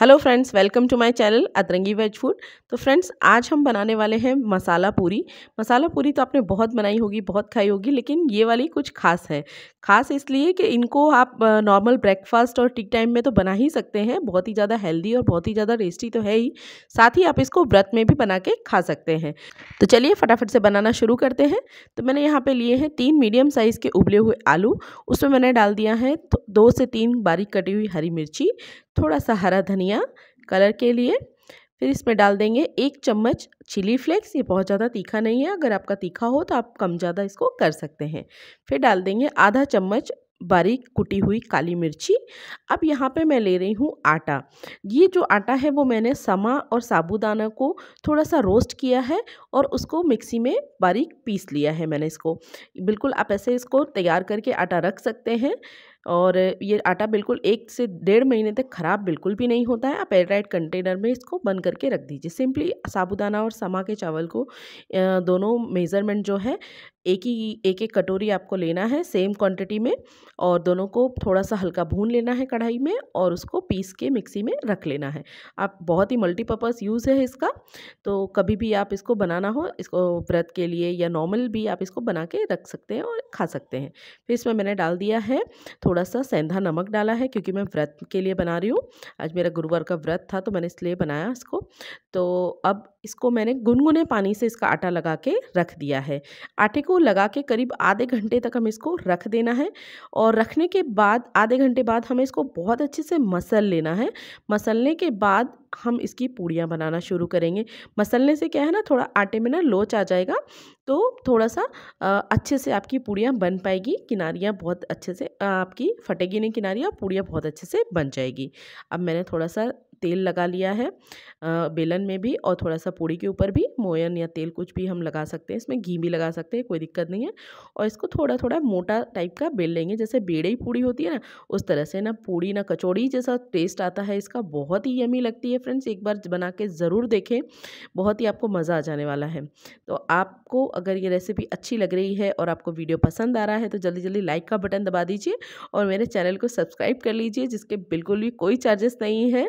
hello friends welcome to my channel Atrangi veg food तो friends आज हम बनाने वाले हैं मसाला पूरी मसाला पूरी तो आपने बहुत बनाई होगी बहुत खाई होगी लेकिन ये वाली कुछ खास है खास इसलिए कि इनको आप नॉर्मल ब्रेकफास्ट और टिक टाइम में तो बना ही सकते हैं बहुत ही ज़्यादा हेल्दी और बहुत ही ज़्यादा टेस्टी तो है ही साथ ही आप इसको व्रत में भी बना के खा सकते हैं तो चलिए फटाफट से बनाना शुरू करते हैं तो मैंने यहाँ पर लिए हैं तीन मीडियम साइज़ के उबले हुए आलू उसमें मैंने डाल दिया है दो से तीन बारीक कटी हुई हरी मिर्ची थोड़ा सा हरा धनिया धनिया कलर के लिए फिर इसमें डाल देंगे एक चम्मच चिली फ्लेक्स ये बहुत ज़्यादा तीखा नहीं है अगर आपका तीखा हो तो आप कम ज़्यादा इसको कर सकते हैं फिर डाल देंगे आधा चम्मच बारीक कुटी हुई काली मिर्ची अब यहाँ पे मैं ले रही हूँ आटा ये जो आटा है वो मैंने समा और साबूदाना को थोड़ा सा रोस्ट किया है और उसको मिक्सी में बारीक पीस लिया है मैंने इसको बिल्कुल आप ऐसे इसको तैयार करके आटा रख सकते हैं और ये आटा बिल्कुल एक से डेढ़ महीने तक ख़राब बिल्कुल भी नहीं होता है आप एयरटाइट कंटेनर में इसको बंद करके रख दीजिए सिंपली साबुदाना और समा के चावल को दोनों मेज़रमेंट जो है एक ही एक एक कटोरी आपको लेना है सेम क्वांटिटी में और दोनों को थोड़ा सा हल्का भून लेना है कढ़ाई में और उसको पीस के मिक्सी में रख लेना है आप बहुत ही मल्टीपर्पज़ यूज़ है इसका तो कभी भी आप इसको बनाना हो इसको व्रत के लिए या नॉर्मल भी आप इसको बना के रख सकते हैं और खा सकते हैं फिर इसमें मैंने डाल दिया है थोड़ा सा सेंधा नमक डाला है क्योंकि मैं व्रत के लिए बना रही हूँ आज मेरा गुरुवार का व्रत था तो मैंने इसलिए बनाया इसको तो अब इसको मैंने गुनगुने पानी से इसका आटा लगा के रख दिया है आटे को लगा के करीब आधे घंटे तक हम इसको रख देना है और रखने के बाद आधे घंटे बाद हमें इसको बहुत अच्छे से मसल लेना है मसलने के बाद हम इसकी पूड़ियाँ बनाना शुरू करेंगे मसलने से क्या है ना थोड़ा आटे में ना लोच आ जाएगा तो थोड़ा सा आ, अच्छे से आपकी पूड़ियाँ बन पाएगी किनारियाँ बहुत अच्छे से आ, आपकी फटेगी नहीं किनारियाँ पूड़ियाँ बहुत अच्छे से बन जाएगी अब मैंने थोड़ा सा तेल लगा लिया है बेलन में भी और थोड़ा सा पूड़ी के ऊपर भी मोयन या तेल कुछ भी हम लगा सकते हैं इसमें घी भी लगा सकते हैं कोई दिक्कत नहीं है और इसको थोड़ा थोड़ा मोटा टाइप का बेल लेंगे जैसे बेड़े ही पूड़ी होती है ना उस तरह से ना पूड़ी ना कचौड़ी जैसा टेस्ट आता है इसका बहुत ही यमी लगती है फ्रेंड्स एक बार बना के ज़रूर देखें बहुत ही आपको मज़ा आ जाने वाला है तो आपको अगर ये रेसिपी अच्छी लग रही है और आपको वीडियो पसंद आ रहा है तो जल्दी जल्दी लाइक का बटन दबा दीजिए और मेरे चैनल को सब्सक्राइब कर लीजिए जिसके बिल्कुल भी कोई चार्जेस नहीं है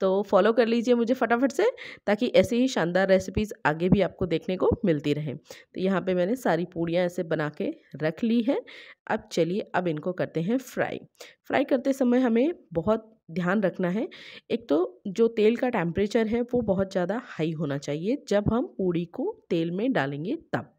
तो फॉलो कर लीजिए मुझे फटाफट से ताकि ऐसी ही शानदार रेसिपीज़ आगे भी आपको देखने को मिलती रहे तो यहाँ पे मैंने सारी पूड़ियाँ ऐसे बना के रख ली हैं अब चलिए अब इनको करते हैं फ्राई फ्राई करते समय हमें बहुत ध्यान रखना है एक तो जो तेल का टेम्परेचर है वो बहुत ज़्यादा हाई होना चाहिए जब हम पूड़ी को तेल में डालेंगे तब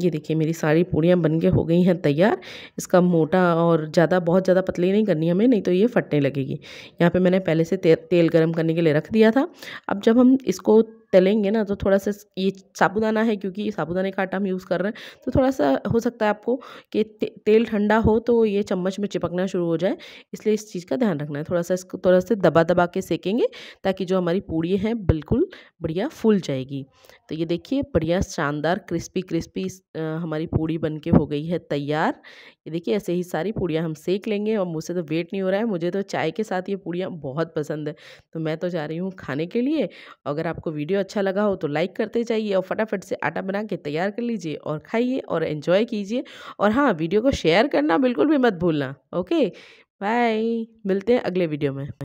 ये देखिए मेरी सारी पूड़ियाँ बन के हो गई हैं तैयार इसका मोटा और ज़्यादा बहुत ज़्यादा पतली नहीं करनी हमें नहीं तो ये फटने लगेगी यहाँ पे मैंने पहले से ते, तेल गरम करने के लिए रख दिया था अब जब हम इसको तलेंगे ना तो थोड़ा सा ये साबुदाना है क्योंकि साबुदाने का आटा हम यूज़ कर रहे हैं तो थोड़ा सा हो सकता है आपको कि ते, तेल ठंडा हो तो ये चम्मच में चिपकना शुरू हो जाए इसलिए इस चीज़ का ध्यान रखना है थोड़ा सा इसको थोड़ा सा दबा दबा के सेकेंगे ताकि जो हमारी पूड़ी हैं बिल्कुल बढ़िया फूल जाएगी तो ये देखिए बढ़िया शानदार क्रिस्पी क्रिस्पी हमारी पूड़ी बन के हो गई है तैयार ये देखिए ऐसे ही सारी पूड़ियाँ हम सेक लेंगे और मुझसे तो वेट नहीं हो रहा है मुझे तो चाय के साथ ये पूड़ियाँ बहुत पसंद है तो मैं तो जा रही हूँ खाने के लिए अगर आपको वीडियो वीडियो अच्छा लगा हो तो लाइक करते जाइए और फटाफट से आटा बना के तैयार कर लीजिए और खाइए और एंजॉय कीजिए और हाँ वीडियो को शेयर करना बिल्कुल भी मत भूलना ओके बाय मिलते हैं अगले वीडियो में